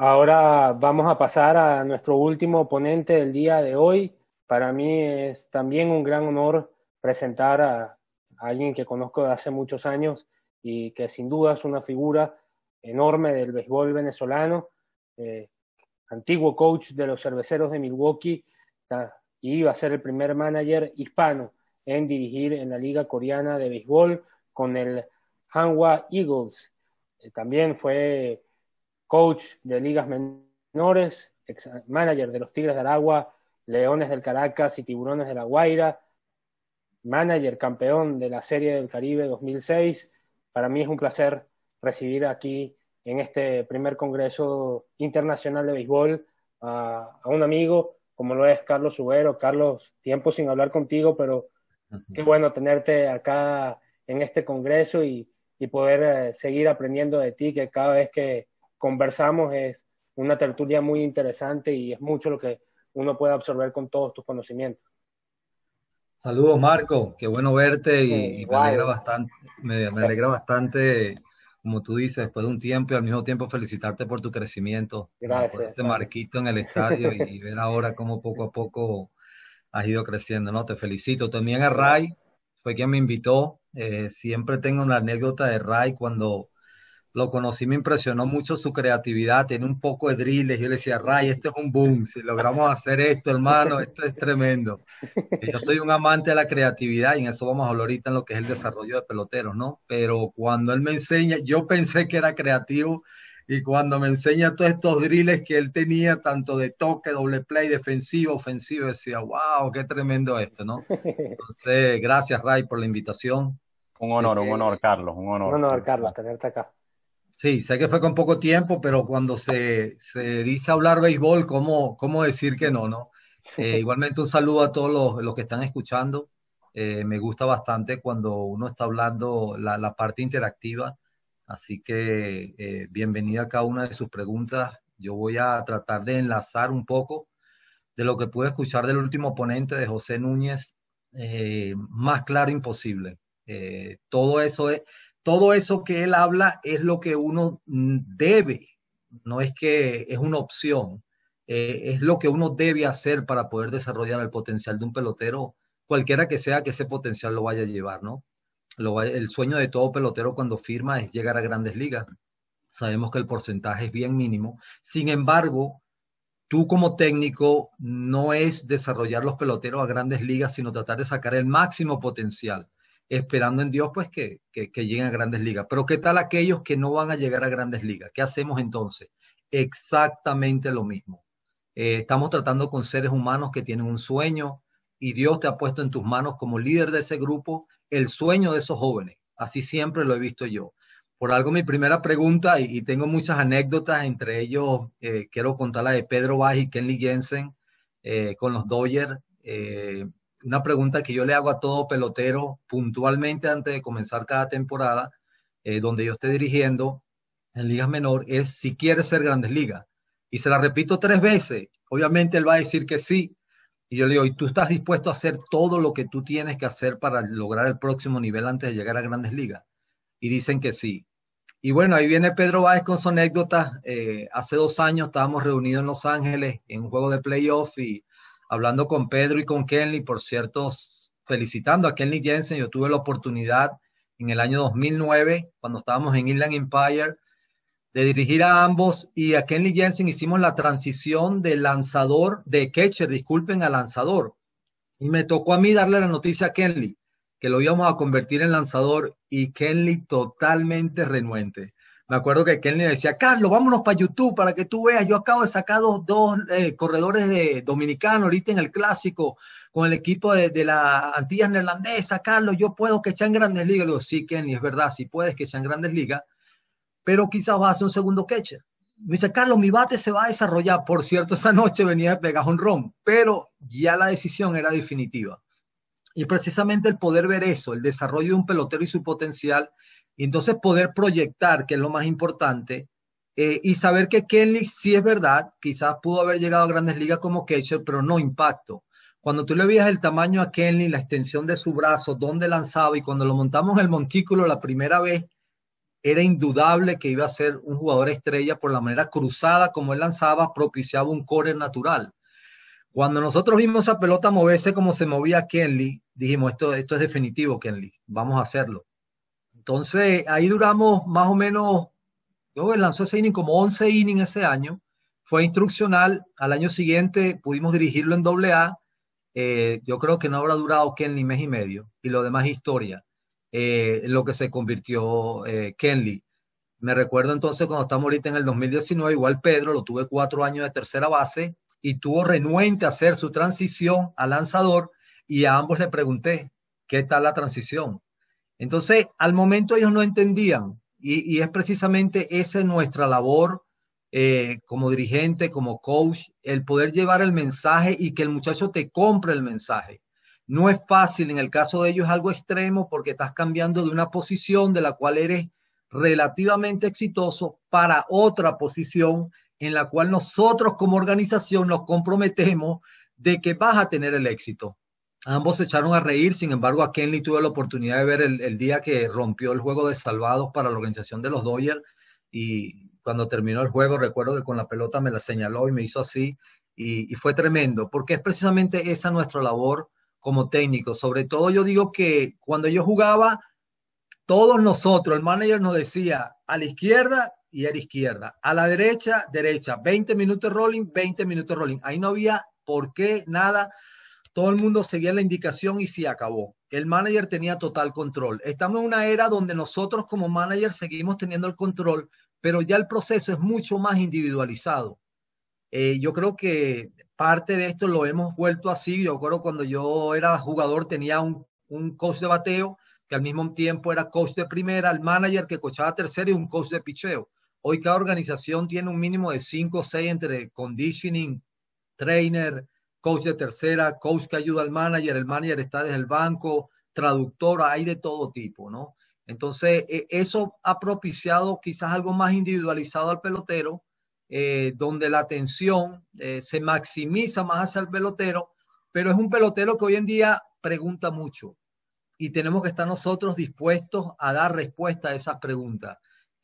Ahora vamos a pasar a nuestro último oponente del día de hoy. Para mí es también un gran honor presentar a, alguien que conozco de hace muchos años y que sin duda es una figura enorme del béisbol venezolano, eh, antiguo coach de los cerveceros de Milwaukee ah, y iba a ser el primer manager hispano en dirigir en la Liga Coreana de Béisbol con el Hanwha Eagles. Eh, también fue coach de ligas menores, ex manager de los Tigres de Aragua, Leones del Caracas y Tiburones de La Guaira, manager campeón de la Serie del Caribe 2006. Para mí es un placer recibir aquí en este primer Congreso Internacional de Béisbol a, un amigo como lo es Carlos Ubero. Carlos, tiempo sin hablar contigo, pero qué bueno tenerte acá en este Congreso y, poder eh, seguir aprendiendo de ti, que cada vez que, conversamos es una tertulia muy interesante y es mucho lo que uno puede absorber con todos tus conocimientos. Saludos Marco, qué bueno verte y, me, alegra bastante, me, alegra bastante, como tú dices, después de un tiempo y al mismo tiempo felicitarte por tu crecimiento, Gracias, por ese marquito en el estadio y, ver ahora cómo poco a poco has ido creciendo, ¿no? Te felicito. También a Ray, fue quien me invitó, eh, siempre tengo una anécdota de Ray cuando lo conocí, me impresionó mucho su creatividad, tiene un poco de drills, yo le decía, Ray, esto es un boom, si logramos hacer esto, hermano, esto es tremendo. Eh, yo soy un amante de la creatividad y en eso vamos a hablar ahorita en lo que es el desarrollo de peloteros, ¿no? Pero cuando él me enseña, yo pensé que era creativo y cuando me enseña todos estos drills que él tenía, tanto de toque, doble play, defensivo, ofensivo, decía, wow, qué tremendo esto, ¿no? Entonces, gracias Ray por la invitación. Un honor, un honor, Carlos, un honor. Un honor, Carlos, tenerte acá. Sí, sé que fue con poco tiempo, pero cuando se, se dice hablar béisbol, ¿cómo, ¿cómo decir que no, no? Eh, igualmente un saludo a todos los, los que están escuchando. Eh, me gusta bastante cuando uno está hablando la, parte interactiva, así que eh, bienvenida a cada una de sus preguntas. Yo voy a tratar de enlazar un poco de lo que pude escuchar del último ponente de José Núñez, más claro imposible. todo eso es, todo eso que él habla es lo que uno mm, debe, no es que es una opción, eh, es lo que uno debe hacer para poder desarrollar el potencial de un pelotero, cualquiera que sea que ese potencial lo vaya a llevar, ¿no? el sueño de todo pelotero cuando firma es llegar a grandes ligas. Sabemos que el porcentaje es bien mínimo. Sin embargo, tú como técnico no es desarrollar los peloteros a grandes ligas, sino tratar de sacar el máximo potencial esperando en Dios pues que, lleguen a grandes ligas. Pero ¿qué tal aquellos que no van a llegar a grandes ligas? ¿Qué hacemos entonces? Exactamente lo mismo. Eh, estamos tratando con seres humanos que tienen un sueño y Dios te ha puesto en tus manos como líder de ese grupo el sueño de esos jóvenes. Así siempre lo he visto yo. Por algo mi primera pregunta, y, tengo muchas anécdotas, entre ellos eh, quiero contar la de Pedro Vázquez y Kenley Jensen eh, con los Dodgers una pregunta que yo le hago a todo pelotero puntualmente antes de comenzar cada temporada, eh, donde yo esté dirigiendo en ligas menor, es si quiere ser grandes ligas. Y se la repito tres veces. Obviamente él va a decir que sí. Y yo le digo, ¿y tú estás dispuesto a hacer todo lo que tú tienes que hacer para lograr el próximo nivel antes de llegar a grandes ligas? Y dicen que sí. Y bueno, ahí viene Pedro Báez con su anécdota. Eh, hace dos años estábamos reunidos en Los Ángeles en un juego de playoff y hablando con Pedro y con Kenley, por cierto, felicitando a Kenley Jensen, yo tuve la oportunidad en el año 2009, cuando estábamos en Inland Empire, de dirigir a ambos y a Kenley Jensen hicimos la transición de lanzador, de catcher, disculpen, a lanzador. Y me tocó a mí darle la noticia a Kenley, que lo íbamos a convertir en lanzador y Kenley totalmente renuente me acuerdo que Kenny decía, Carlos, vámonos para YouTube para que tú veas. Yo acabo de sacar dos, eh, corredores de dominicanos ahorita en el clásico con el equipo de, la la Antillas Carlos, yo puedo que sean grandes ligas. Le digo, sí, Kenny, es verdad, sí puedes que sean grandes ligas, pero quizás vas a hacer un segundo catcher. Me dice, Carlos, mi bate se va a desarrollar. Por cierto, esa noche venía de pegar un rom, pero ya la decisión era definitiva. Y precisamente el poder ver eso, el desarrollo de un pelotero y su potencial, y entonces poder proyectar, que es lo más importante, eh, y saber que Kenley si es verdad, quizás pudo haber llegado a grandes ligas como catcher, pero no impacto. Cuando tú le veías el tamaño a Kenley, la extensión de su brazo, dónde lanzaba, y cuando lo montamos en el montículo la primera vez, era indudable que iba a ser un jugador estrella por la manera cruzada como él lanzaba, propiciaba un core natural. Cuando nosotros vimos esa pelota moverse como se movía Kenley, dijimos, esto, esto es definitivo, Kenley, vamos a hacerlo. Entonces, ahí duramos más o menos, yo lanzó ese inning como 11 innings ese año, fue instruccional, al año siguiente pudimos dirigirlo en doble A, eh, yo creo que no habrá durado Kenley mes y medio, y lo demás historia, eh, lo que se convirtió eh, Kenley. Me recuerdo entonces cuando estamos ahorita en el 2019, igual Pedro lo tuve cuatro años de tercera base y tuvo renuente a hacer su transición a lanzador y a ambos le pregunté, ¿qué tal la transición? Entonces, al momento ellos no entendían y, es precisamente esa nuestra labor eh, como dirigente, como coach, el poder llevar el mensaje y que el muchacho te compre el mensaje. No es fácil, en el caso de ellos es algo extremo porque estás cambiando de una posición de la cual eres relativamente exitoso para otra posición en la cual nosotros como organización nos comprometemos de que vas a tener el éxito. Ambos se echaron a reír, sin embargo, a Kenley tuve la oportunidad de ver el, día que rompió el juego de salvados para la organización de los Dodgers y cuando terminó el juego recuerdo que con la pelota me la señaló y me hizo así y, fue tremendo, porque es precisamente esa nuestra labor como técnico. Sobre todo yo digo que cuando yo jugaba, todos nosotros, el manager nos decía, a la izquierda y a la izquierda, a la derecha, derecha, 20 minutos rolling, 20 minutos rolling. Ahí no había por qué nada todo el mundo seguía la indicación y se acabó. El manager tenía total control. Estamos en una era donde nosotros como manager seguimos teniendo el control, pero ya el proceso es mucho más individualizado. Eh, yo creo que parte de esto lo hemos vuelto así. Yo recuerdo cuando yo era jugador tenía un, un coach de bateo que al mismo tiempo era coach de primera, el manager que coachaba tercero y un coach de picheo. Hoy cada organización tiene un mínimo de 5 o 6 entre conditioning, trainer, coach de tercera, coach que ayuda al manager, el manager está desde el banco, traductora, hay de todo tipo, ¿no? Entonces, e, eso ha propiciado quizás algo más individualizado al pelotero, eh, donde la atención eh, se maximiza más hacia el pelotero, pero es un pelotero que hoy en día pregunta mucho y tenemos que estar nosotros dispuestos a dar respuesta a esas preguntas.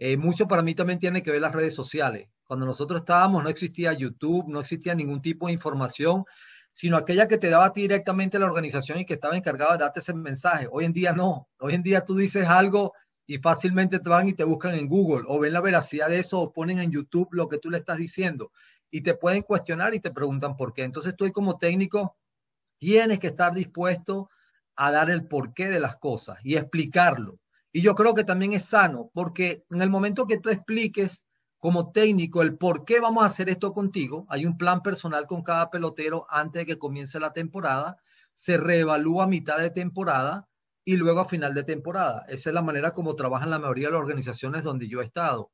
Eh, mucho para mí también tiene que ver las redes sociales. Cuando nosotros estábamos no existía YouTube, no existía ningún tipo de información, sino aquella que te daba directamente la organización y que estaba encargada de darte ese mensaje. Hoy en día no. Hoy en día tú dices algo y fácilmente te van y te buscan en Google o ven la veracidad de eso o ponen en YouTube lo que tú le estás diciendo y te pueden cuestionar y te preguntan por qué. Entonces tú como técnico tienes que estar dispuesto a dar el porqué de las cosas y explicarlo. Y yo creo que también es sano, porque en el momento que tú expliques como técnico el por qué vamos a hacer esto contigo, hay un plan personal con cada pelotero antes de que comience la temporada, se reevalúa a mitad de temporada y luego a final de temporada. Esa es la manera como trabajan la mayoría de las organizaciones donde yo he estado.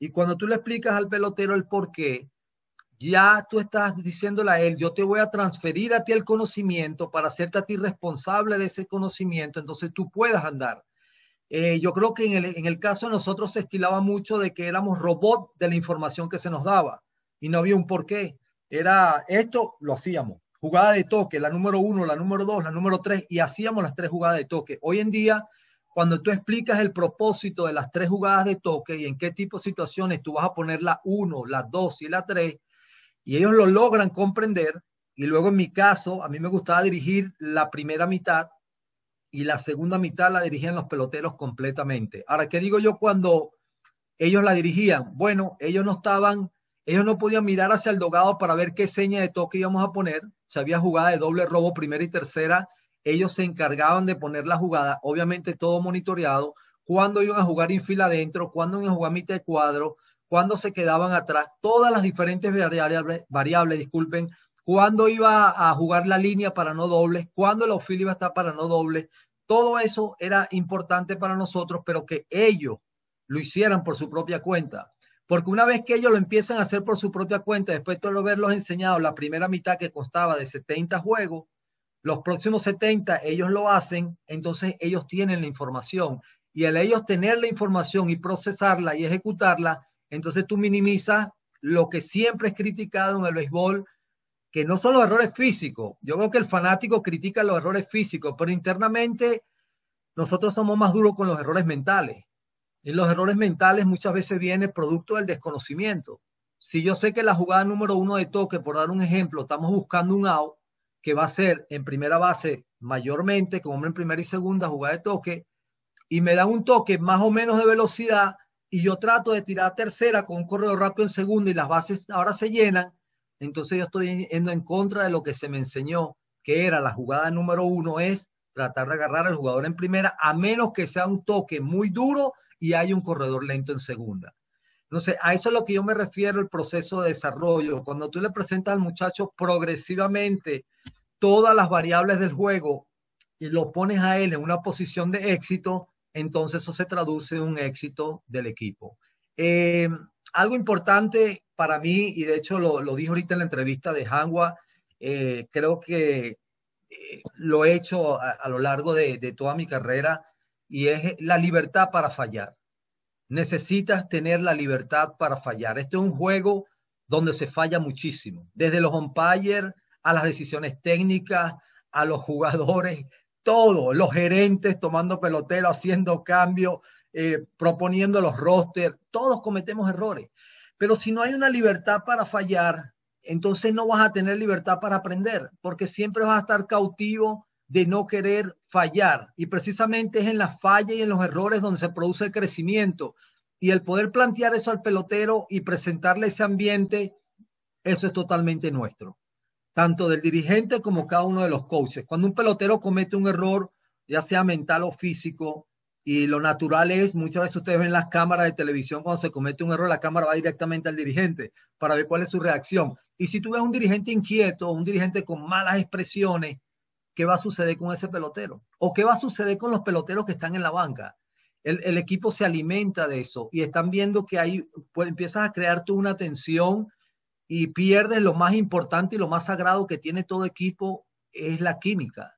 Y cuando tú le explicas al pelotero el por qué, ya tú estás diciéndole a él, yo te voy a transferir a ti el conocimiento para hacerte a ti responsable de ese conocimiento, entonces tú puedas andar. Eh, yo creo que en el, caso de nosotros se estilaba mucho de que éramos robots de la información que se nos daba y no había un porqué. Era esto, lo hacíamos. Jugada de toque, la número uno, la número dos, la número tres, y hacíamos las tres jugadas de toque. Hoy en día, cuando tú explicas el propósito de las tres jugadas de toque y en qué tipo de situaciones tú vas a poner la uno, la dos y la tres y ellos lo logran comprender, y luego en mi caso, a mí me gustaba dirigir la primera mitad y la segunda mitad la dirigían los peloteros completamente. Ahora, ¿qué digo yo cuando ellos la dirigían? Bueno, ellos no estaban, ellos no podían mirar hacia el dogado para ver qué seña de toque íbamos a poner. Se había jugado de doble robo, primera y tercera. Ellos se encargaban de poner la jugada, obviamente todo monitoreado, cuándo iban a jugar en fila adentro, cuándo iban a jugar mitad de cuadro, cuándo se quedaban atrás, todas las diferentes variables, variables disculpen, cuándo iba a jugar la línea para no dobles, cuándo el outfield iba a estar para no dobles. Todo eso era importante para nosotros, pero que ellos lo hicieran por su propia cuenta. Porque una vez que ellos lo empiezan a hacer por su propia cuenta, después de haberlos enseñado la primera mitad que constaba de 70 juegos, los próximos 70 ellos lo hacen, entonces ellos tienen la información. Y al ellos tener la información y procesarla y ejecutarla, entonces tú minimizas lo que siempre es criticado en el béisbol, que no son los errores físicos. Yo creo que el fanático critica los errores físicos, pero internamente nosotros somos más duros con los errores mentales. Y los errores mentales muchas veces vienen producto del desconocimiento. Si yo sé que la jugada número uno de toque, por dar un ejemplo, estamos buscando un out que va a ser en primera base mayormente, como en primera y segunda jugada de toque, y me da un toque más o menos de velocidad y yo trato de tirar tercera con un corredor rápido en segunda y las bases ahora se llenan, entonces yo estoy yendo en contra de lo que se me enseñó, que era la jugada número uno es tratar de agarrar al jugador en primera, a menos que sea un toque muy duro y haya un corredor lento en segunda. Entonces, a eso es lo que yo me refiero el proceso de desarrollo. Cuando tú le presentas al muchacho progresivamente todas las variables del juego y lo pones a él en una posición de éxito, entonces eso se traduce en un éxito del equipo. Eh, algo importante para mí, y de hecho lo, dijo ahorita en la entrevista de Hangua, eh, creo que eh, lo he hecho a, lo largo de, toda mi carrera, y es la libertad para fallar. Necesitas tener la libertad para fallar. Este es un juego donde se falla muchísimo, desde los umpires a las decisiones técnicas, a los jugadores, todos los gerentes tomando pelotero, haciendo cambios, eh, proponiendo los rosters, todos cometemos errores. Pero si no hay una libertad para fallar, entonces no vas a tener libertad para aprender, porque siempre vas a estar cautivo de no querer fallar. Y precisamente es en las falla y en los errores donde se produce el crecimiento. Y el poder plantear eso al pelotero y presentarle ese ambiente, eso es totalmente nuestro, tanto del dirigente como cada uno de los coaches. Cuando un pelotero comete un error, ya sea mental o físico, y lo natural es, muchas veces ustedes ven las cámaras de televisión, cuando se comete un error, la cámara va directamente al dirigente para ver cuál es su reacción. Y si tú ves un dirigente inquieto, un dirigente con malas expresiones, ¿qué va a suceder con ese pelotero? ¿O qué va a suceder con los peloteros que están en la banca? El, equipo se alimenta de eso y están viendo que ahí pues, empiezas a crear tú una tensión y pierdes lo más importante y lo más sagrado que tiene todo equipo, es la química.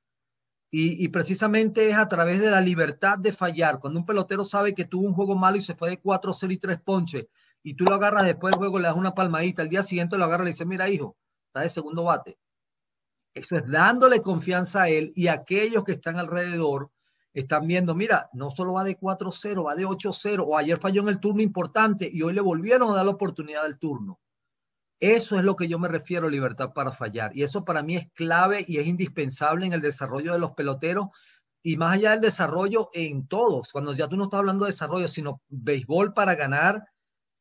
Y, precisamente es a través de la libertad de fallar. Cuando un pelotero sabe que tuvo un juego malo y se fue de 4-0 y 3 ponches, y tú lo agarras después del juego, le das una palmadita, al día siguiente lo agarras y le dices, mira hijo, está de segundo bate. Eso es dándole confianza a él y a aquellos que están alrededor están viendo, mira, no solo va de 4-0, va de 8-0, o ayer falló en el turno importante y hoy le volvieron a dar la oportunidad del turno. Eso es lo que yo me refiero, libertad para fallar. Y eso para mí es clave y es indispensable en el desarrollo de los peloteros y más allá del desarrollo en todos. Cuando ya tú no estás hablando de desarrollo, sino béisbol para ganar,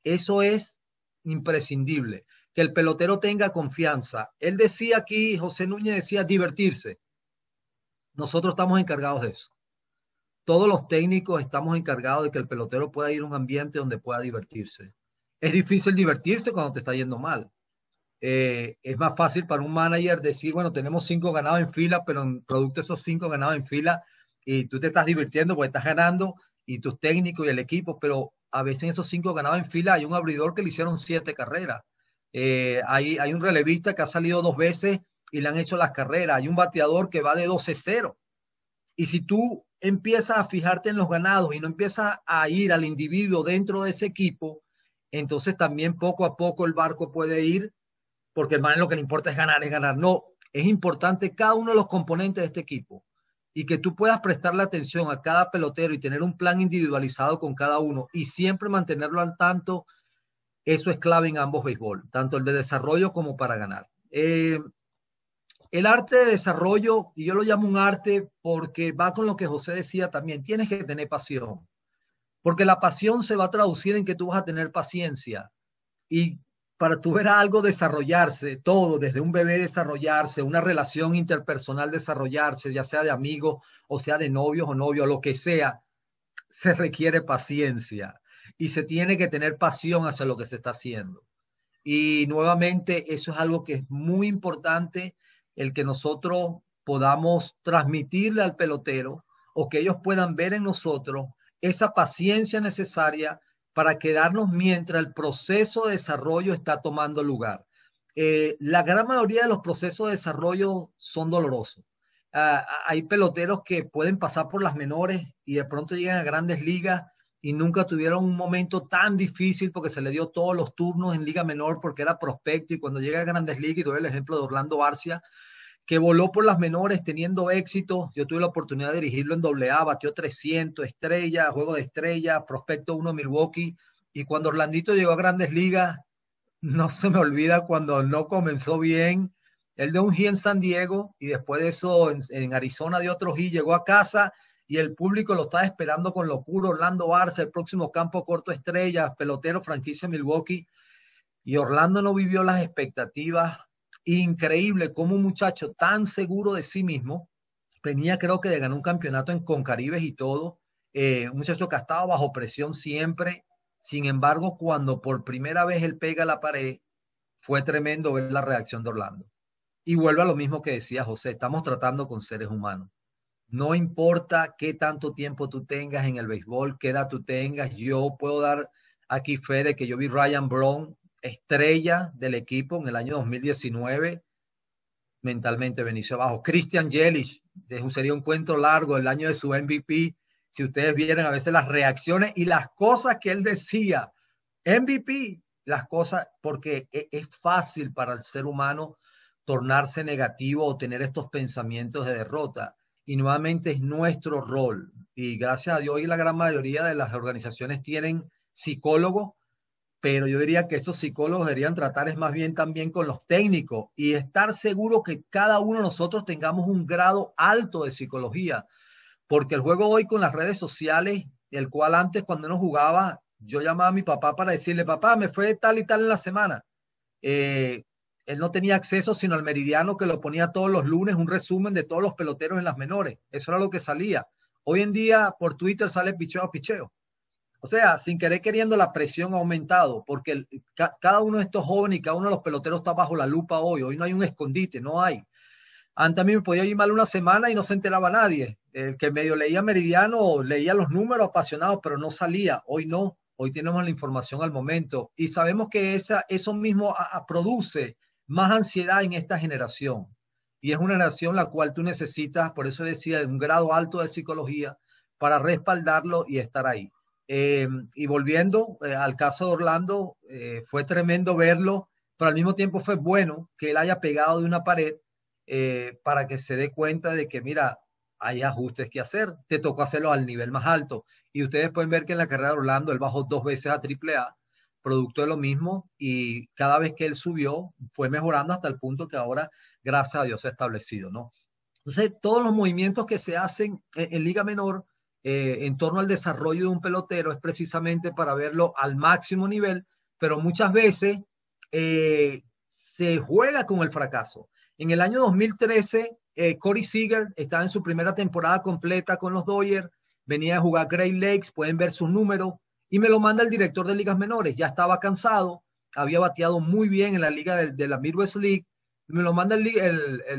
eso es imprescindible. Que el pelotero tenga confianza. Él decía aquí, José Núñez decía, divertirse. Nosotros estamos encargados de eso. Todos los técnicos estamos encargados de que el pelotero pueda ir a un ambiente donde pueda divertirse es difícil divertirse cuando te está yendo mal. Eh, es más fácil para un manager decir, bueno, tenemos cinco ganados en fila, pero en producto esos cinco ganados en fila y tú te estás divirtiendo porque estás ganando y tus técnicos y el equipo, pero a veces esos cinco ganados en fila hay un abridor que le hicieron siete carreras. Eh, hay, hay un relevista que ha salido dos veces y le han hecho las carreras. Hay un bateador que va de 12-0. Y si tú empiezas a fijarte en los ganados y no empiezas a ir al individuo dentro de ese equipo, entonces también poco a poco el barco puede ir, porque el man lo que le importa es ganar, es ganar. No, es importante cada uno de los componentes de este equipo y que tú puedas prestarle atención a cada pelotero y tener un plan individualizado con cada uno y siempre mantenerlo al tanto, eso es clave en ambos béisbol, tanto el de desarrollo como para ganar. Eh, el arte de desarrollo, y yo lo llamo un arte porque va con lo que José decía también, tienes que tener pasión. Porque la pasión se va a traducir en que tú vas a tener paciencia. Y para tú ver algo desarrollarse, todo, desde un bebé desarrollarse, una relación interpersonal desarrollarse, ya sea de amigos o sea de novios o novios, lo que sea, se requiere paciencia y se tiene que tener pasión hacia lo que se está haciendo. Y nuevamente, eso es algo que es muy importante, el que nosotros podamos transmitirle al pelotero o que ellos puedan ver en nosotros esa paciencia necesaria para quedarnos mientras el proceso de desarrollo está tomando lugar. Eh, la gran mayoría de los procesos de desarrollo son dolorosos. Ah, ah, hay peloteros que pueden pasar por las menores y de pronto llegan a grandes ligas y nunca tuvieron un momento tan difícil porque se le dio todos los turnos en liga menor porque era prospecto y cuando llega a grandes ligas, y doy el ejemplo de Orlando Barcia, que voló por las menores teniendo éxito. Yo tuve la oportunidad de dirigirlo en AA, batió 300, estrella, juego de estrella, prospecto 1 Milwaukee. Y cuando Orlandito llegó a grandes ligas, no se me olvida cuando no comenzó bien. Él de un G en San Diego y después de eso en, Arizona de otro G llegó a casa y el público lo estaba esperando con locura. Orlando Barça, el próximo campo corto estrella, pelotero franquicia Milwaukee. Y Orlando no vivió las expectativas Increíble cómo un muchacho tan seguro de sí mismo, venía creo que de ganar un campeonato en Concaribes y todo, eh, un muchacho que ha bajo presión siempre, sin embargo, cuando por primera vez él pega la pared, fue tremendo ver la reacción de Orlando. Y vuelve a lo mismo que decía José, estamos tratando con seres humanos. No importa qué tanto tiempo tú tengas en el béisbol, qué edad tú tengas, yo puedo dar aquí fe de que yo vi Ryan Brown estrella del equipo en el año 2019, mentalmente Benicio abajo. Christian Yelich, sería un cuento largo el año de su MVP. Si ustedes vieran a veces las reacciones y las cosas que él decía, MVP, las cosas, porque e, es fácil para el ser humano tornarse negativo o tener estos pensamientos de derrota. Y nuevamente es nuestro rol. Y gracias a Dios y la gran mayoría de las organizaciones tienen psicólogos pero yo diría que esos psicólogos deberían tratar es más bien también con los técnicos y estar seguro que cada uno de nosotros tengamos un grado alto de psicología, porque el juego hoy con las redes sociales, el cual antes cuando uno jugaba, yo llamaba a mi papá para decirle, papá, me fue tal y tal en la semana. Eh, él no tenía acceso sino al meridiano que lo ponía todos los lunes, un resumen de todos los peloteros en las menores. Eso era lo que salía. Hoy en día por Twitter sale picheo a picheo. O sea, sin querer queriendo, la presión ha aumentado, porque cada uno de estos jóvenes y cada uno de los peloteros está bajo la lupa hoy. Hoy no hay un escondite, no hay. Antes a mí me podía ir mal una semana y no se enteraba nadie. El que medio leía Meridiano, leía los números apasionados, pero no salía. Hoy no. Hoy tenemos la información al momento y sabemos que esa, eso mismo produce más ansiedad en esta generación. Y es una generación la cual tú necesitas, por eso decía, un grado alto de psicología para respaldarlo y estar ahí. Eh, y volviendo eh, al caso de Orlando, eh, fue tremendo verlo, pero al mismo tiempo fue bueno que él haya pegado de una pared para que se dé cuenta de que, mira, hay ajustes que hacer, te tocó hacerlo al nivel más alto. Y ustedes pueden ver que en la carrera de Orlando él bajó dos veces a AAA, producto de lo mismo, y cada vez que él subió fue mejorando hasta el punto que ahora, gracias a Dios, se ha establecido, ¿no? Entonces, todos los movimientos que se hacen en Liga Menor, eh, en torno al desarrollo de un pelotero es precisamente para verlo al máximo nivel, pero muchas veces eh, se juega con el fracaso. En el año 2013, Cory eh, Corey Seager estaba en su primera temporada completa con los Dodgers, venía a jugar Great Lakes, pueden ver su número, y me lo manda el director de ligas menores, ya estaba cansado, había bateado muy bien en la liga de, la Midwest League, me lo manda el,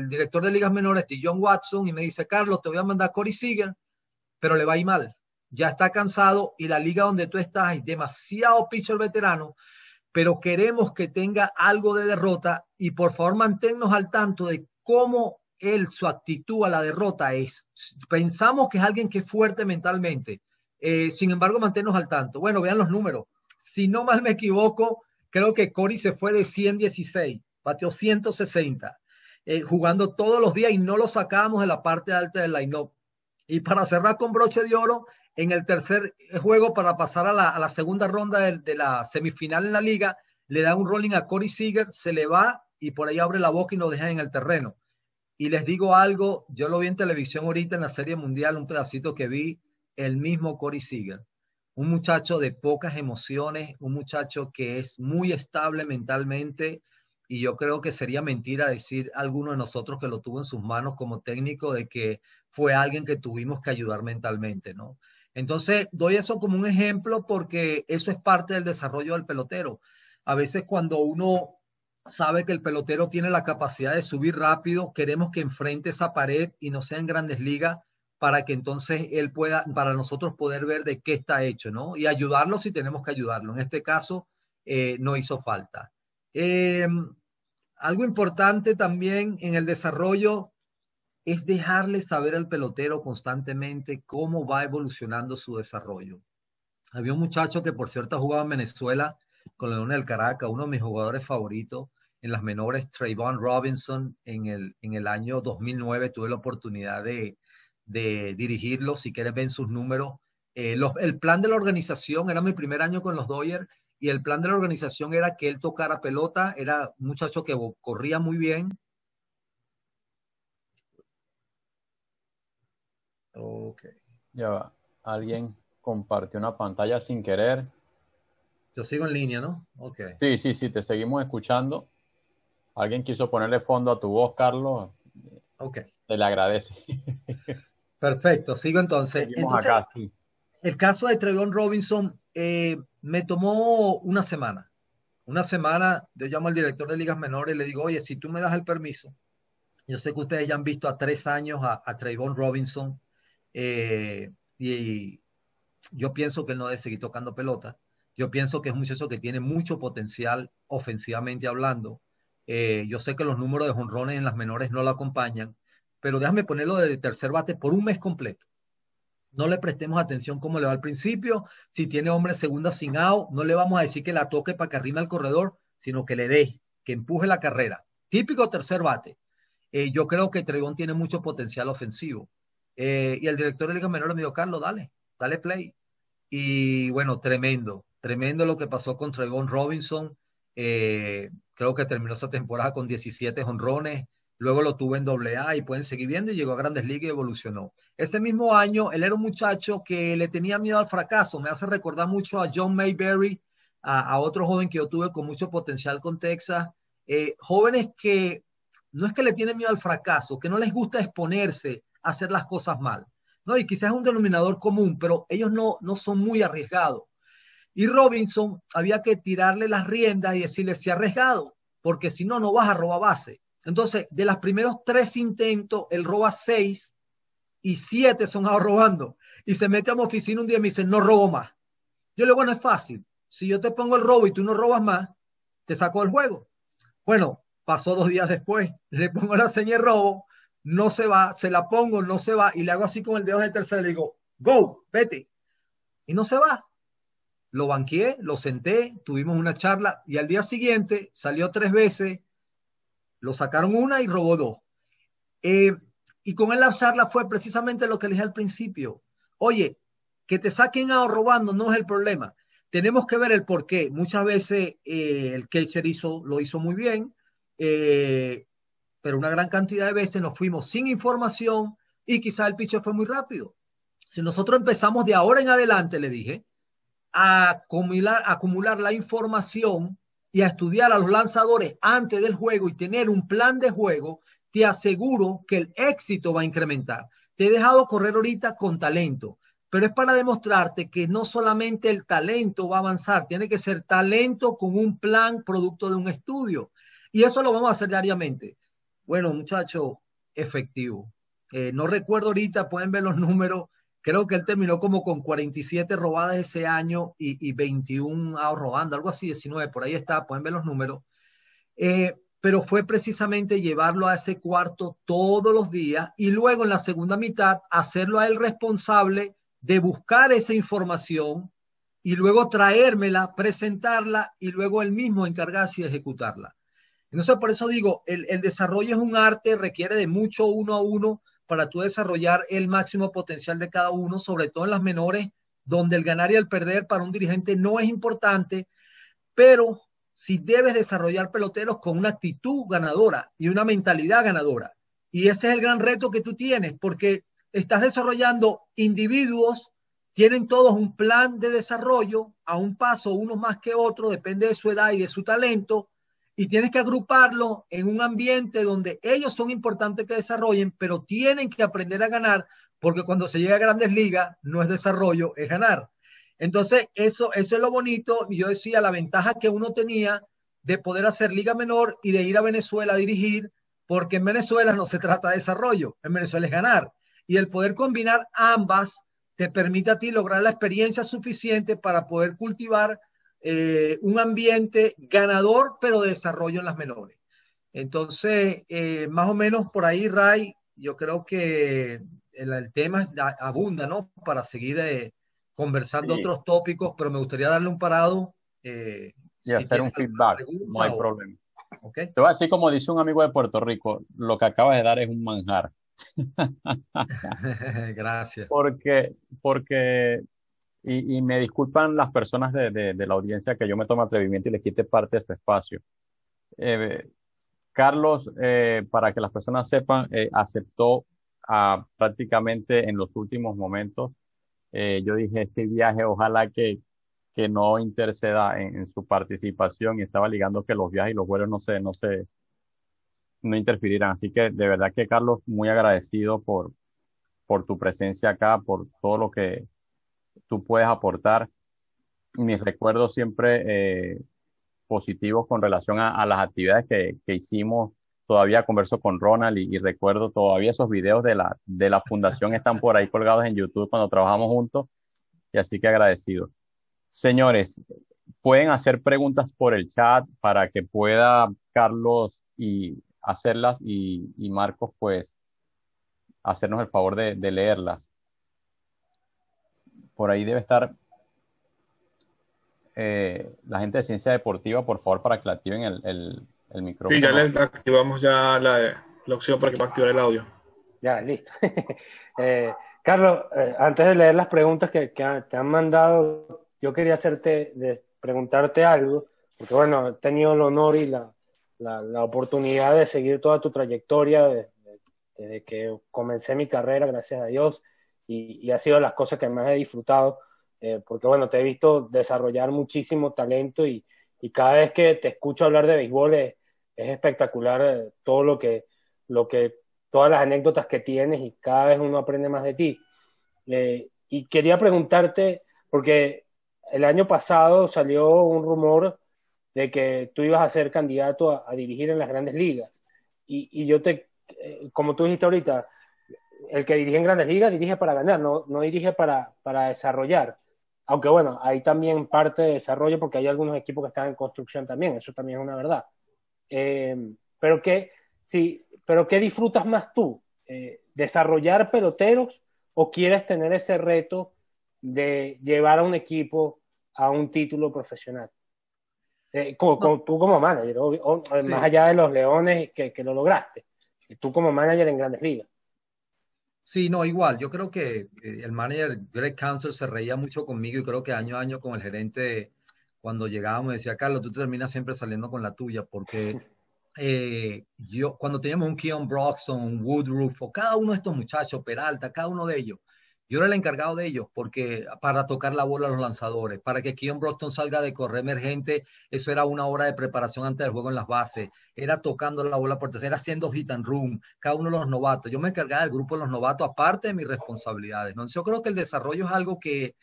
director de ligas menores, John Watson, y me dice, Carlos, te voy a mandar Corey Seager, pero le va a ir mal. Ya está cansado y la liga donde tú estás hay demasiado el veterano, pero queremos que tenga algo de derrota y por favor manténnos al tanto de cómo él, su actitud a la derrota es. Pensamos que es alguien que es fuerte mentalmente. Eh, sin embargo, manténnos al tanto. Bueno, vean los números. Si no mal me equivoco, creo que Cory se fue de 116, bateó 160, jugando todos los días y no lo sacábamos de la parte alta del line-up. Y para cerrar con broche de oro, en el tercer juego para pasar a la, segunda ronda de, de, la semifinal en la liga, le da un rolling a Corey Seager, se le va y por ahí abre la boca y lo deja en el terreno. Y les digo algo, yo lo vi en televisión ahorita en la Serie Mundial, un pedacito que vi, el mismo Corey Seager. Un muchacho de pocas emociones, un muchacho que es muy estable mentalmente, y yo creo que sería mentira decir a alguno de nosotros que lo tuvo en sus manos como técnico de que fue alguien que tuvimos que ayudar mentalmente, ¿no? Entonces, doy eso como un ejemplo porque eso es parte del desarrollo del pelotero. A veces cuando uno sabe que el pelotero tiene la capacidad de subir rápido, queremos que enfrente esa pared y no sea en grandes ligas para que entonces él pueda, para nosotros poder ver de qué está hecho, ¿no? Y ayudarlo si tenemos que ayudarlo. En este caso, eh, no hizo falta. Em, algo importante también en el desarrollo es dejarle saber al pelotero constantemente cómo va evolucionando su desarrollo. Había un muchacho que, por cierto, jugaba en Venezuela con León del Caracas, uno de mis jugadores favoritos en las menores, Trayvon Robinson, en el, año 2009 tuve la oportunidad de, de dirigirlo, si quieres ven sus números. Eh, el plan de la organización, era mi primer año con los Dodgers, y el plan de la organización era que él tocara pelota, era un muchacho que corría muy bien. Ok. Ya va. Alguien compartió una pantalla sin querer. Yo sigo en línea, ¿no? Ok. Sí, sí, sí, te seguimos escuchando. Alguien quiso ponerle fondo a tu voz, Carlos. Ok. Se le agradece. Perfecto, sigo entonces. El caso de Trevon Robinson eh, me tomó una semana. Una semana, yo llamo al director de ligas menores y le digo, oye, si tú me das el permiso, yo sé que ustedes ya han visto a tres años a, Trayvon Robinson eh, y yo pienso que él no debe seguir tocando pelota. Yo pienso que es un muchacho que tiene mucho potencial ofensivamente hablando. Eh, yo sé que los números de jonrones en las menores no lo acompañan, pero déjame ponerlo de tercer bate por un mes completo no le prestemos atención como le va al principio. Si tiene hombre segunda sin out, no le vamos a decir que la toque para que arrime al corredor, sino que le dé, que empuje la carrera. Típico tercer bate. Eh, yo creo que Trevón tiene mucho potencial ofensivo. Eh, y el director de Liga Menor me Carlos, dale, dale play. Y bueno, tremendo, tremendo lo que pasó con Trevón Robinson. Eh, creo que terminó esa temporada con 17 honrones, Luego lo tuve en AA y pueden seguir viendo y llegó a Grandes Ligas y evolucionó. Ese mismo año, él era un muchacho que le tenía miedo al fracaso. Me hace recordar mucho a John Mayberry, a, otro joven que yo tuve con mucho potencial con Texas. Eh, jóvenes que no es que le tienen miedo al fracaso, que no les gusta exponerse a hacer las cosas mal. ¿no? Y quizás es un denominador común, pero ellos no, no son muy arriesgados. Y Robinson había que tirarle las riendas y decirle, si arriesgado, porque si no, no vas a robar base. Entonces, de los primeros tres intentos, él roba seis y siete son robando. Y se mete a mi oficina un día y me dice, no robo más. Yo le digo, bueno, es fácil. Si yo te pongo el robo y tú no robas más, te saco del juego. Bueno, pasó dos días después, le pongo la señal robo, no se va, se la pongo, no se va, y le hago así con el dedo del tercero, le digo, go, vete. Y no se va. Lo banqué, lo senté, tuvimos una charla, y al día siguiente salió tres veces, lo sacaron una y robó dos. Eh, y con él la charla fue precisamente lo que le dije al principio. Oye, que te saquen a robando no es el problema. Tenemos que ver el por qué. Muchas veces eh, el catcher hizo, lo hizo muy bien, eh, pero una gran cantidad de veces nos fuimos sin información y quizá el pitcher fue muy rápido. Si nosotros empezamos de ahora en adelante, le dije, a acumular, a acumular la información y a estudiar a los lanzadores antes del juego y tener un plan de juego, te aseguro que el éxito va a incrementar. Te he dejado correr ahorita con talento, pero es para demostrarte que no solamente el talento va a avanzar, tiene que ser talento con un plan producto de un estudio. Y eso lo vamos a hacer diariamente. Bueno, muchachos, efectivo. Eh, no recuerdo ahorita, pueden ver los números creo que él terminó como con 47 robadas ese año y, y 21 robando, algo así, 19, por ahí está, pueden ver los números. Eh, pero fue precisamente llevarlo a ese cuarto todos los días y luego en la segunda mitad hacerlo a él responsable de buscar esa información y luego traérmela, presentarla y luego él mismo encargarse de ejecutarla. Entonces, por eso digo, el desarrollo es un arte, requiere de mucho uno a uno, para tú desarrollar el máximo potencial de cada uno, sobre todo en las menores, donde el ganar y el perder para un dirigente no es importante, pero si debes desarrollar peloteros con una actitud ganadora y una mentalidad ganadora. Y ese es el gran reto que tú tienes, porque estás desarrollando individuos, tienen todos un plan de desarrollo a un paso, uno más que otro, depende de su edad y de su talento, y tienes que agruparlo en un ambiente donde ellos son importantes que desarrollen, pero tienen que aprender a ganar, porque cuando se llega a grandes ligas no es desarrollo, es ganar. Entonces, eso, eso es lo bonito, y yo decía, la ventaja que uno tenía de poder hacer liga menor y de ir a Venezuela a dirigir, porque en Venezuela no se trata de desarrollo, en Venezuela es ganar. Y el poder combinar ambas te permite a ti lograr la experiencia suficiente para poder cultivar eh, un ambiente ganador, pero de desarrollo en las menores. Entonces, eh, más o menos por ahí, Ray, yo creo que el, tema abunda, ¿no? Para seguir eh, conversando otros tópicos, pero me gustaría darle un parado. y hacer un feedback, no hay problema. Okay. Te voy como dice un amigo de Puerto Rico, lo que acabas de dar es un manjar. Gracias. Porque, porque y, y me disculpan las personas de, la audiencia que yo me tome atrevimiento y les quite parte de este espacio. Eh, Carlos, eh, para que las personas sepan, eh, aceptó a, ah, prácticamente en los últimos momentos. yo dije, este viaje ojalá que, no interceda en, su participación y estaba ligando que los viajes y los vuelos no se, no se, no interfirieran. Así que de verdad que Carlos, muy agradecido por, por tu presencia acá, por todo lo que tú puedes aportar. Mis recuerdos siempre eh, positivos con relación a, las actividades que, hicimos. Todavía converso con Ronald y, recuerdo todavía esos videos de la, de la fundación están por ahí colgados en YouTube cuando trabajamos juntos. Y así que agradecido. Señores, pueden hacer preguntas por el chat para que pueda Carlos y hacerlas y, Marcos pues hacernos el favor de leerlas por ahí debe estar eh, la gente de ciencia deportiva, por favor, para que la activen el, el, micrófono. Sí, ya le activamos ya la, opción para que va a activar el audio. Ya, listo. Eh, Carlos, eh, antes de leer las preguntas que, te han mandado, yo quería hacerte de, preguntarte algo, porque bueno, he tenido el honor y la, la, oportunidad de seguir toda tu trayectoria desde que comencé mi carrera, gracias a Dios y, ha sido las cosas que más he disfrutado, eh, porque bueno, te he visto desarrollar muchísimo talento y, cada vez que te escucho hablar de béisbol es, espectacular eh, todo lo que, lo que, todas las anécdotas que tienes y cada vez uno aprende más de ti. Eh, y quería preguntarte, porque el año pasado salió un rumor de que tú ibas a ser candidato a, dirigir en las grandes ligas. Y, y yo te, como tú dijiste ahorita, el que dirige en grandes ligas dirige para ganar, no, dirige para, para desarrollar. Aunque bueno, hay también parte de desarrollo porque hay algunos equipos que están en construcción también, eso también es una verdad. Eh, pero, que, pero ¿qué disfrutas más tú? Eh, ¿Desarrollar peloteros o quieres tener ese reto de llevar a un equipo a un título profesional? Eh, tú como manager, más allá de los leones que, que lo lograste, tú como manager en grandes ligas. Sí, no, igual. Yo creo que eh, el manager Greg Cancer se reía mucho conmigo y creo que año a año con el gerente, cuando llegábamos, me decía, Carlos, tú terminas siempre saliendo con la tuya, porque eh, yo, cuando teníamos un Keon Broxton, un Woodruff, o cada uno de estos muchachos, Peralta, cada uno de ellos, yo era el encargado de ellos, porque para tocar la bola a los lanzadores, para que Keon Broxton salga de correr emergente, eso era una hora de preparación antes del juego en las bases, era tocando la bola por tercera, haciendo hit and room, cada uno de los novatos. Yo me encargaba del grupo de los novatos, aparte de mis responsabilidades. Yo creo que el desarrollo es algo que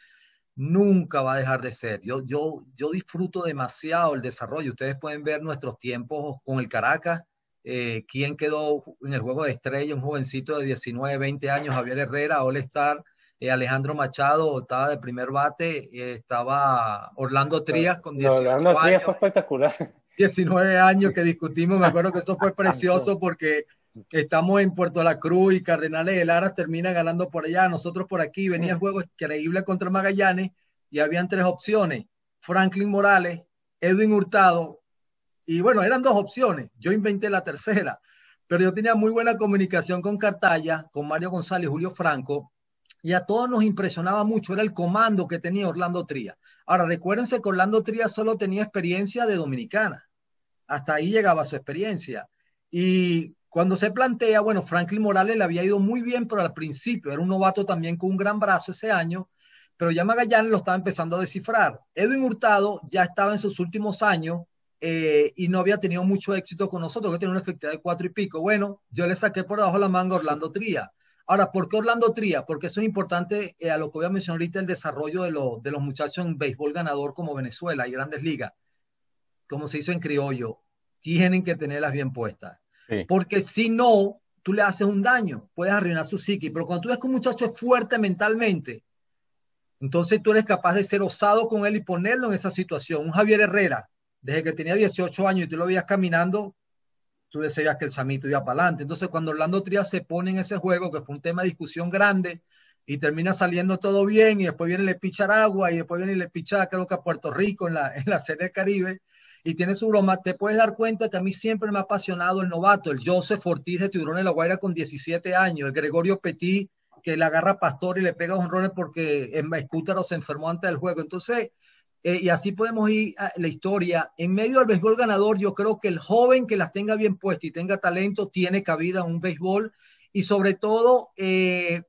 nunca va a dejar de ser. Yo, yo, yo disfruto demasiado el desarrollo. Ustedes pueden ver nuestros tiempos con el Caracas. Eh, quién quedó en el juego de estrella, un jovencito de 19, 20 años, Javier Herrera, All Star, eh, Alejandro Machado estaba de primer bate, eh, estaba Orlando Trías con 19 Orlando años. Trías fue espectacular. 19 años que discutimos, me acuerdo que eso fue precioso porque estamos en Puerto La Cruz y Cardenales de Lara termina ganando por allá, nosotros por aquí, venía juegos increíbles contra Magallanes y habían tres opciones, Franklin Morales, Edwin Hurtado y bueno, eran dos opciones, yo inventé la tercera, pero yo tenía muy buena comunicación con Cartaya, con Mario González, Julio Franco y a todos nos impresionaba mucho, era el comando que tenía Orlando Tría, Ahora, recuérdense que Orlando Tría solo tenía experiencia de dominicana, hasta ahí llegaba su experiencia. Y cuando se plantea, bueno, Franklin Morales le había ido muy bien, pero al principio era un novato también con un gran brazo ese año, pero ya Magallanes lo estaba empezando a descifrar. Edwin Hurtado ya estaba en sus últimos años eh, y no había tenido mucho éxito con nosotros, que tenía una efectividad de cuatro y pico. Bueno, yo le saqué por debajo la manga a Orlando Tría. Ahora, ¿por qué Orlando Tría? Porque eso es importante eh, a lo que voy a mencionar ahorita, el desarrollo de, los muchachos en béisbol ganador como Venezuela y grandes ligas, como se hizo en criollo, tienen que tenerlas bien puestas. Porque si no, tú le haces un daño, puedes arruinar su psiqui, pero cuando tú ves que un muchacho es fuerte mentalmente, entonces tú eres capaz de ser osado con él y ponerlo en esa situación. Un Javier Herrera, desde que tenía 18 años y tú lo veías caminando, tú deseas que el Samito iba para adelante. Entonces, cuando Orlando Trias se pone en ese juego, que fue un tema de discusión grande, y termina saliendo todo bien, y después viene le picha Aragua, y después viene le picha, creo que a Puerto Rico en la, en Serie del Caribe, y tiene su broma, te puedes dar cuenta que a mí siempre me ha apasionado el novato, el Joseph Ortiz de Tiburón de la Guaira con 17 años, el Gregorio Petit, que le agarra a Pastor y le pega honrones porque en Scooter se enfermó antes del juego. Entonces, eh, y así podemos ir a la historia. En medio del béisbol ganador, yo creo que el joven que las tenga bien puestas y tenga talento tiene cabida en un béisbol y sobre todo eh,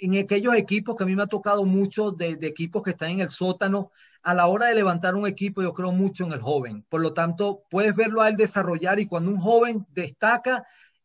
en aquellos equipos que a mí me ha tocado mucho de, equipos que están en el sótano. A la hora de levantar un equipo, yo creo mucho en el joven. Por lo tanto, puedes verlo a él desarrollar y cuando un joven destaca,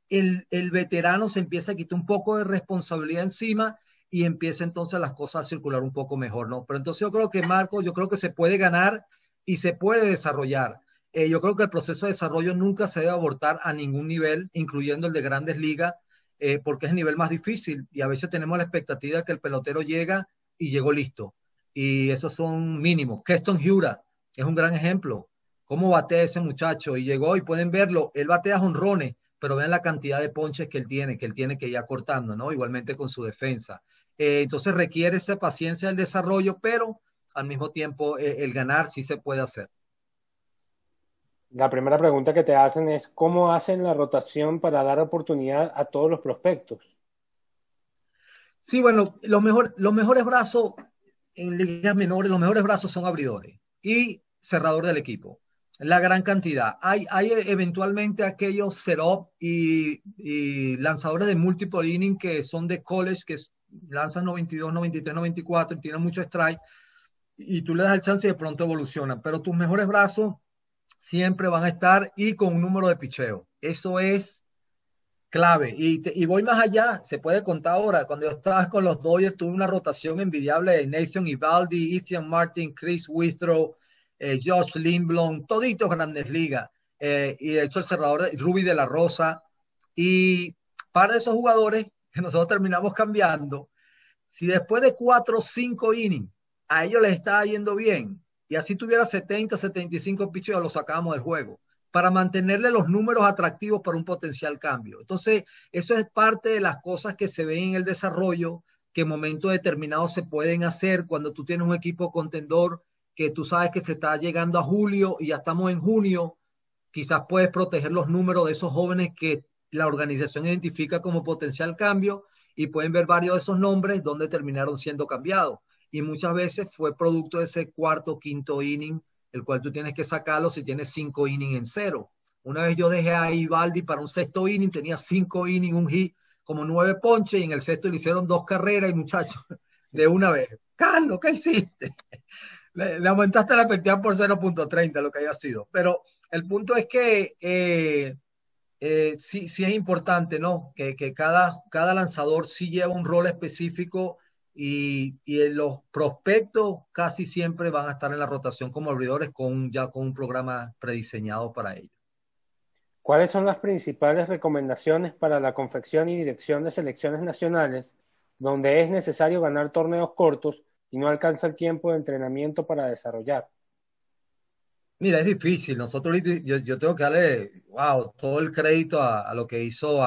el, el veterano se empieza a quitar un poco de responsabilidad encima y empieza entonces las cosas a circular un poco mejor, ¿no? Pero entonces yo creo que Marco, yo creo que se puede ganar y se puede desarrollar. Eh, yo creo que el proceso de desarrollo nunca se debe abortar a ningún nivel, incluyendo el de grandes ligas, eh, porque es el nivel más difícil y a veces tenemos la expectativa de que el pelotero llega y llegó listo. Y esos son mínimos. Keston Hura es un gran ejemplo. Cómo batea ese muchacho y llegó y pueden verlo, él batea jonrones, pero vean la cantidad de ponches que él tiene, que él tiene que ir acortando, ¿no? Igualmente con su defensa. Eh, entonces requiere esa paciencia del desarrollo, pero al mismo tiempo eh, el ganar sí se puede hacer. La primera pregunta que te hacen es, ¿cómo hacen la rotación para dar oportunidad a todos los prospectos? Sí, bueno, los, mejor, mejores brazos en ligas menores, los mejores brazos son abridores y cerrador del equipo. La gran cantidad. Hay, eventualmente aquellos setup y, lanzadores de múltiple inning que son de college, que lanza 92, 93, 94 y tiene mucho strike y tú le das el chance y de pronto evolucionan. Pero tus mejores brazos siempre van a estar y con un número de picheo. Eso es clave. Y, voy más allá, se puede contar ahora. Cuando yo estaba con los Dodgers, tuve una rotación envidiable de Nathan Ivaldi, Ethan Martin, Chris Withrow, eh, Josh Lindblom, toditos grandes ligas. Eh, y de hecho, el cerrador Ruby de la Rosa. Y para esos jugadores nosotros terminamos cambiando, si después de cuatro o cinco innings a ellos les estaba yendo bien y así tuviera 70, 75 ya los sacamos del juego para mantenerle los números atractivos para un potencial cambio. Entonces, eso es parte de las cosas que se ven en el desarrollo, que en momentos determinados se pueden hacer cuando tú tienes un equipo contendor que tú sabes que se está llegando a julio y ya estamos en junio, quizás puedes proteger los números de esos jóvenes que la organización identifica como potencial cambio y pueden ver varios de esos nombres donde terminaron siendo cambiados. Y muchas veces fue producto de ese cuarto, quinto inning, el cual tú tienes que sacarlo si tienes cinco innings en cero. Una vez yo dejé a Ivaldi para un sexto inning, tenía cinco innings, un hit, como nueve ponches, y en el sexto le hicieron dos carreras, y muchachos, de una vez, Carlos, ¿qué hiciste? Le, aumentaste la efectividad por 0.30, lo que haya sido. Pero el punto es que eh, eh, sí, es importante, ¿no? Que, cada, cada, lanzador sí lleva un rol específico y, los prospectos casi siempre van a estar en la rotación como abridores con ya con un programa prediseñado para ellos. ¿Cuáles son las principales recomendaciones para la confección y dirección de selecciones nacionales donde es necesario ganar torneos cortos y no alcanza el tiempo de entrenamiento para desarrollar? Mira, es difícil. Nosotros, yo, tengo que darle, wow, todo el crédito a, lo que hizo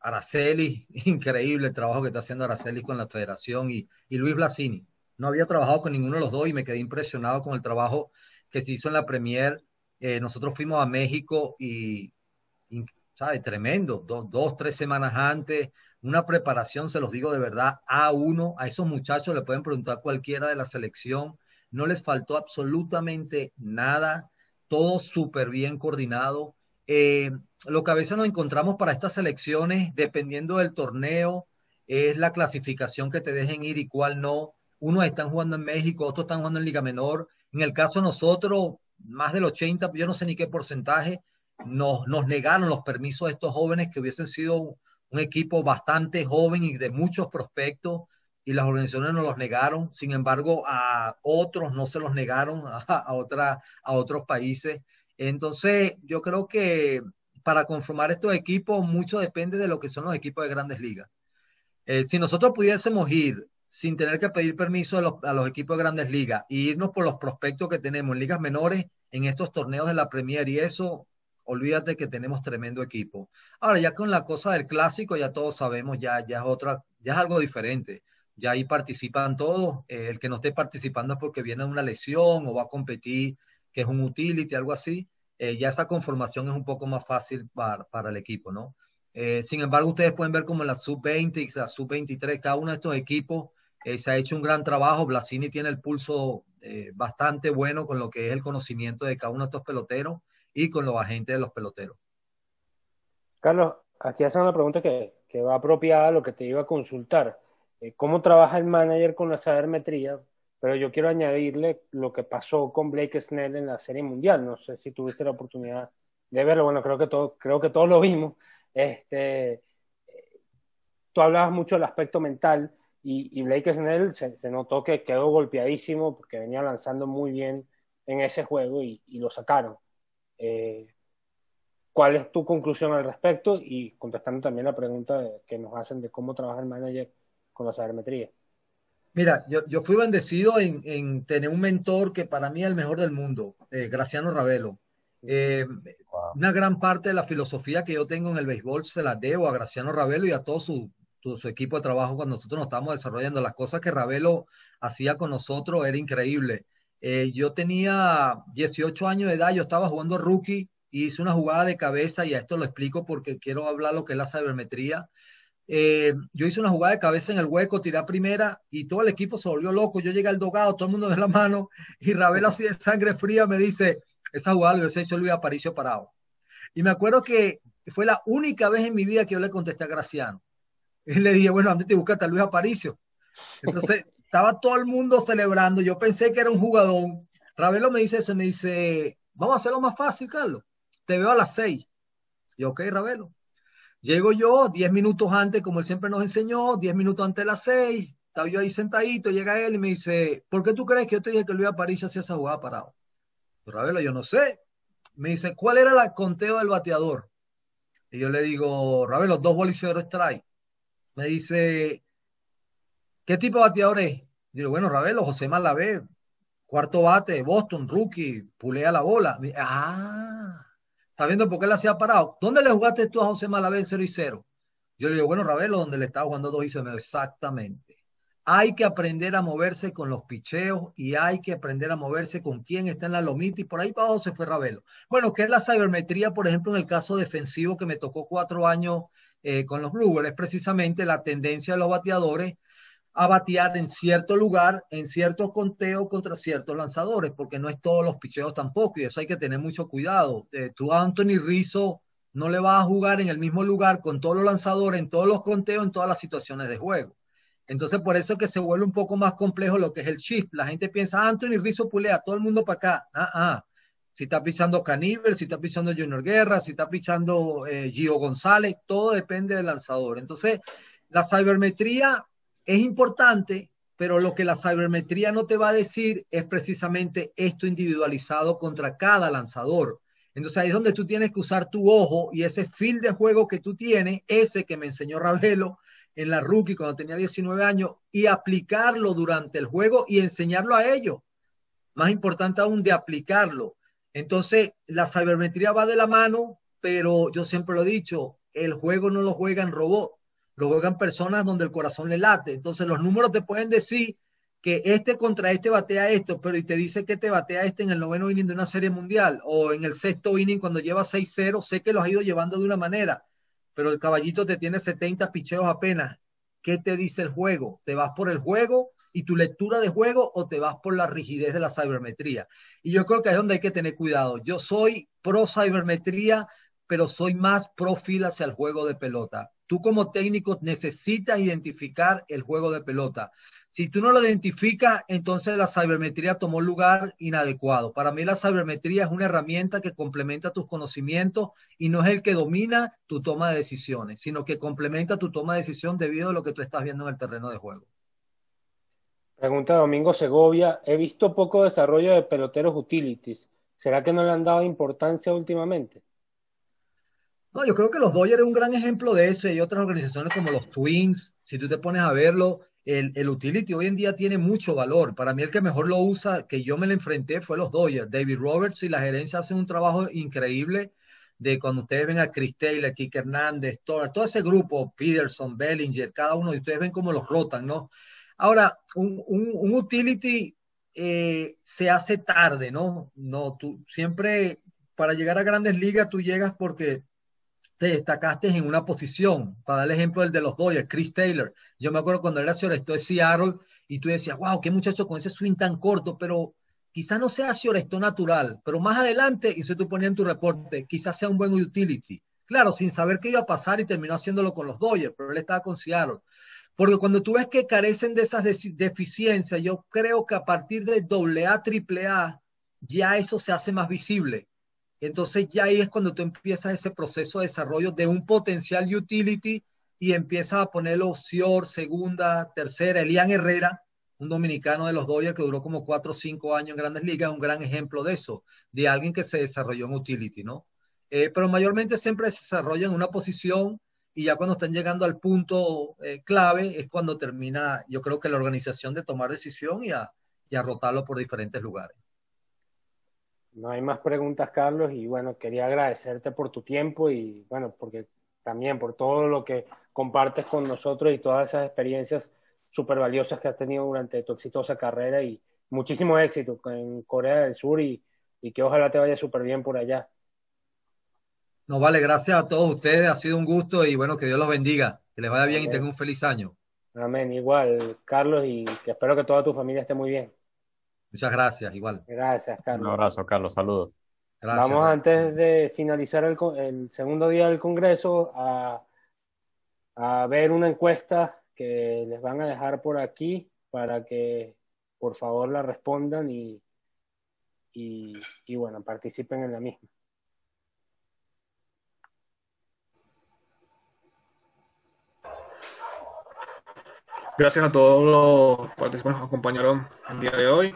Araceli. Increíble el trabajo que está haciendo Araceli con la federación y, Luis Blasini. No había trabajado con ninguno de los dos y me quedé impresionado con el trabajo que se hizo en la Premier. Eh, nosotros fuimos a México y, Tremendo. dos, tres semanas antes, una preparación, se los digo de verdad, a uno. A esos muchachos le pueden preguntar cualquiera de la selección no les faltó absolutamente nada, todo súper bien coordinado. Eh, lo que a veces nos encontramos para estas selecciones, dependiendo del torneo, es la clasificación que te dejen ir y cuál no. Unos están jugando en México, otros están jugando en Liga Menor. En el caso de nosotros, más del 80, yo no sé ni qué porcentaje, nos, nos negaron los permisos a estos jóvenes que hubiesen sido un equipo bastante joven y de muchos prospectos y las organizaciones no los negaron, sin embargo a otros no se los negaron, a, otros países. Entonces yo creo que para conformar estos equipos mucho depende de lo que son los equipos de grandes ligas. Eh, si nosotros pudiésemos ir sin tener que pedir permiso a los, equipos de grandes ligas e irnos por los prospectos que tenemos en ligas menores, en estos torneos de la Premier y eso, olvídate que tenemos tremendo equipo. Ahora ya con la cosa del clásico ya todos sabemos, ya, ya es otra, ya es algo diferente ya ahí participan todos. Eh, el que no esté participando es porque viene una lesión o va a competir, que es un utility, algo así. Eh, ya esa conformación es un poco más fácil para, el equipo, ¿no? Eh, sin embargo, ustedes pueden ver como en la sub-20 y la sub-23, cada uno de estos equipos se ha hecho un gran trabajo. Blasini tiene el pulso bastante bueno con lo que es el conocimiento de cada uno de estos peloteros y con los agentes de los peloteros. Carlos, aquí hace una pregunta que, que va apropiada a lo que te iba a consultar. Eh, cómo trabaja el manager con la sabermetría, pero yo quiero añadirle lo que pasó con Blake Snell en la Serie Mundial. No sé si tuviste la oportunidad de verlo, bueno, creo que, todo, creo que todos lo vimos. Este, tú hablabas mucho del aspecto mental y, Blake Snell se, notó que quedó golpeadísimo porque venía lanzando muy bien en ese juego y, lo sacaron. Eh, ¿Cuál es tu conclusión al respecto? Y contestando también la pregunta que nos hacen de cómo trabaja el manager con la sabermetría? Mira, yo, fui bendecido en, tener un mentor que para mí es el mejor del mundo, eh, Graciano Ravelo. Eh, una gran parte de la filosofía que yo tengo en el béisbol se la debo a Graciano Ravelo y a todo su, equipo de trabajo cuando nosotros nos estábamos desarrollando. Las cosas que Ravelo hacía con nosotros era increíble. Eh, yo tenía 18 años de edad, yo estaba jugando rookie y hice una jugada de cabeza y a esto lo explico porque quiero hablar lo que es la sabermetría. Eh, yo hice una jugada de cabeza en el hueco, tiré primera y todo el equipo se volvió loco. Yo llegué al dogado, todo el mundo de la mano y Ravelo así de sangre fría me dice, esa jugada lo hubiese hecho Luis Aparicio Parado. Y me acuerdo que fue la única vez en mi vida que yo le contesté a Graciano. Y le dije, bueno, andate y búscate a Luis Aparicio. Entonces estaba todo el mundo celebrando. Yo pensé que era un jugador. Ravelo me dice eso, me dice, vamos a hacerlo más fácil, Carlos. Te veo a las seis. Y yo, ok, Ravelo. Llego yo 10 minutos antes, como él siempre nos enseñó, 10 minutos antes de las 6, estaba yo ahí sentadito, llega él y me dice, ¿por qué tú crees que yo te dije que lo iba a París hacía esa jugada parado? Ravelo, yo no sé. Me dice, ¿cuál era la conteo del bateador? Y yo le digo, Ravelo, dos de trae. Me dice, ¿qué tipo de bateador es? Digo, bueno, Ravelo, José Malavé, cuarto bate, Boston, rookie, pulea la bola. ah, sabiendo por qué la hacía parado. ¿Dónde le jugaste tú a José Malavé 0 y 0? Yo le digo, bueno, Ravelo, donde le estaba jugando 2 y 0. Exactamente. Hay que aprender a moverse con los picheos y hay que aprender a moverse con quién está en la lomita y por ahí para abajo se fue Ravelo. Bueno, ¿qué es la cibermetría, por ejemplo, en el caso defensivo que me tocó cuatro años eh, con los Brewers, es precisamente la tendencia de los bateadores a batear en cierto lugar, en ciertos conteos contra ciertos lanzadores, porque no es todos los picheos tampoco, y eso hay que tener mucho cuidado. Eh, tú a Anthony Rizzo no le vas a jugar en el mismo lugar con todos los lanzadores, en todos los conteos, en todas las situaciones de juego. Entonces, por eso que se vuelve un poco más complejo lo que es el shift. La gente piensa, ah, Anthony Rizzo pulea, todo el mundo para acá. Ah, ah. Si está pichando Caníbal, si está pichando Junior Guerra, si está pichando eh, Gio González, todo depende del lanzador. Entonces, la cibermetría es importante, pero lo que la cibermetría no te va a decir es precisamente esto individualizado contra cada lanzador. Entonces ahí es donde tú tienes que usar tu ojo y ese feel de juego que tú tienes, ese que me enseñó Ravelo en la rookie cuando tenía 19 años, y aplicarlo durante el juego y enseñarlo a ellos. Más importante aún de aplicarlo. Entonces la cibermetría va de la mano, pero yo siempre lo he dicho, el juego no lo juegan robots, lo juegan personas donde el corazón le late. Entonces los números te pueden decir que este contra este batea esto, pero y te dice que te batea este en el noveno inning de una serie mundial o en el sexto inning cuando lleva 6-0, sé que lo ha ido llevando de una manera, pero el caballito te tiene 70 picheos apenas. ¿Qué te dice el juego? ¿Te vas por el juego y tu lectura de juego o te vas por la rigidez de la cibermetría? Y yo creo que es donde hay que tener cuidado. Yo soy pro cibermetría, pero soy más pro hacia el juego de pelota. Tú como técnico necesitas identificar el juego de pelota. Si tú no lo identificas, entonces la cibermetría tomó lugar inadecuado. Para mí la cibermetría es una herramienta que complementa tus conocimientos y no es el que domina tu toma de decisiones, sino que complementa tu toma de decisión debido a lo que tú estás viendo en el terreno de juego. Pregunta Domingo Segovia, he visto poco desarrollo de peloteros utilities. ¿Será que no le han dado importancia últimamente? No, yo creo que los Dodgers es un gran ejemplo de ese y otras organizaciones como los Twins, si tú te pones a verlo, el, utility hoy en día tiene mucho valor. Para mí el que mejor lo usa, que yo me le enfrenté, fue los Dodgers. David Roberts y la gerencia hacen un trabajo increíble de cuando ustedes ven a Chris Taylor, Kik Hernández, todo, todo ese grupo, Peterson, Bellinger, cada uno de ustedes ven cómo los rotan, ¿no? Ahora, un, utility eh, se hace tarde, ¿no? No, tú siempre, para llegar a grandes ligas, tú llegas porque te destacaste en una posición. Para dar el ejemplo del de los Dodgers, Chris Taylor. Yo me acuerdo cuando era esto de Seattle y tú decías, wow, qué muchacho con ese swing tan corto, pero quizás no sea esto natural, pero más adelante, y eso tú ponías en tu reporte, quizás sea un buen utility. Claro, sin saber qué iba a pasar y terminó haciéndolo con los Dodgers, pero él estaba con Seattle. Porque cuando tú ves que carecen de esas deficiencias, yo creo que a partir de AA, AAA, ya eso se hace más visible entonces ya ahí es cuando tú empiezas ese proceso de desarrollo de un potencial utility y empiezas a ponerlo Sior, segunda, tercera, Elian Herrera, un dominicano de los Dodgers que duró como cuatro o cinco años en grandes ligas, un gran ejemplo de eso, de alguien que se desarrolló en utility, ¿no? Eh, pero mayormente siempre se desarrolla en una posición y ya cuando están llegando al punto eh, clave es cuando termina, yo creo que la organización de tomar decisión y a, y a rotarlo por diferentes lugares. No hay más preguntas, Carlos, y bueno, quería agradecerte por tu tiempo y bueno, porque también por todo lo que compartes con nosotros y todas esas experiencias súper valiosas que has tenido durante tu exitosa carrera y muchísimo éxito en Corea del Sur y, que ojalá te vaya súper bien por allá. No, vale, gracias a todos ustedes, ha sido un gusto y bueno, que Dios los bendiga, que les vaya bien y tengan un feliz año. Amén, igual, Carlos, y que espero que toda tu familia esté muy bien. Muchas gracias, igual. Gracias, Carlos. Un abrazo, Carlos. Saludos. Gracias, Vamos antes de finalizar el, segundo día del Congreso a, ver una encuesta que les van a dejar por aquí para que por favor la respondan y, y, y bueno, participen en la misma. Gracias a todos los participantes que nos acompañaron el día de hoy.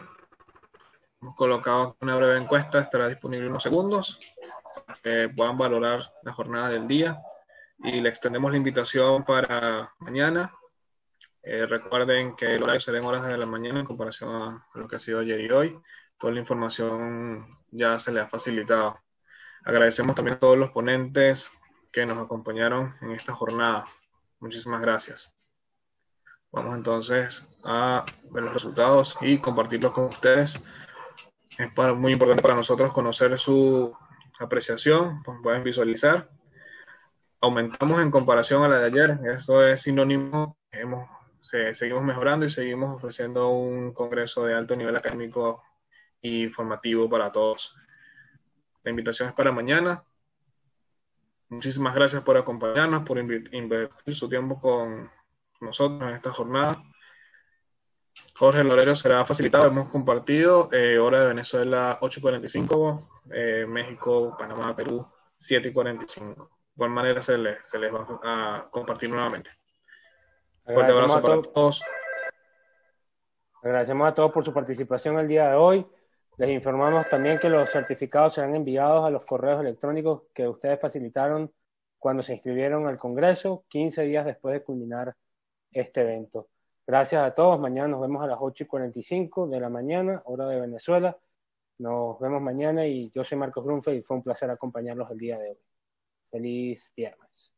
Hemos colocado una breve encuesta, estará disponible unos segundos, para que puedan valorar la jornada del día y le extendemos la invitación para mañana. Eh, recuerden que el horario será en horas de la mañana en comparación a lo que ha sido ayer y hoy. Toda la información ya se le ha facilitado. Agradecemos también a todos los ponentes que nos acompañaron en esta jornada. Muchísimas gracias. Vamos entonces a ver los resultados y compartirlos con ustedes. Es para, muy importante para nosotros conocer su apreciación, pues pueden visualizar. Aumentamos en comparación a la de ayer, eso es sinónimo, hemos, seguimos mejorando y seguimos ofreciendo un congreso de alto nivel académico y formativo para todos. La invitación es para mañana. Muchísimas gracias por acompañarnos, por invertir su tiempo con nosotros en esta jornada. Jorge Lorero será facilitado. Hemos compartido eh, hora de Venezuela 8.45, eh, México, Panamá, Perú 7.45. De igual manera se les, va a compartir nuevamente. Fuerte abrazo para todos. Agradecemos a todos por su participación el día de hoy. Les informamos también que los certificados serán enviados a los correos electrónicos que ustedes facilitaron cuando se inscribieron al Congreso, 15 días después de culminar este evento. Gracias a todos. Mañana nos vemos a las 8 y 45 de la mañana, hora de Venezuela. Nos vemos mañana y yo soy Marcos Grunfeld y fue un placer acompañarlos el día de hoy. Feliz viernes.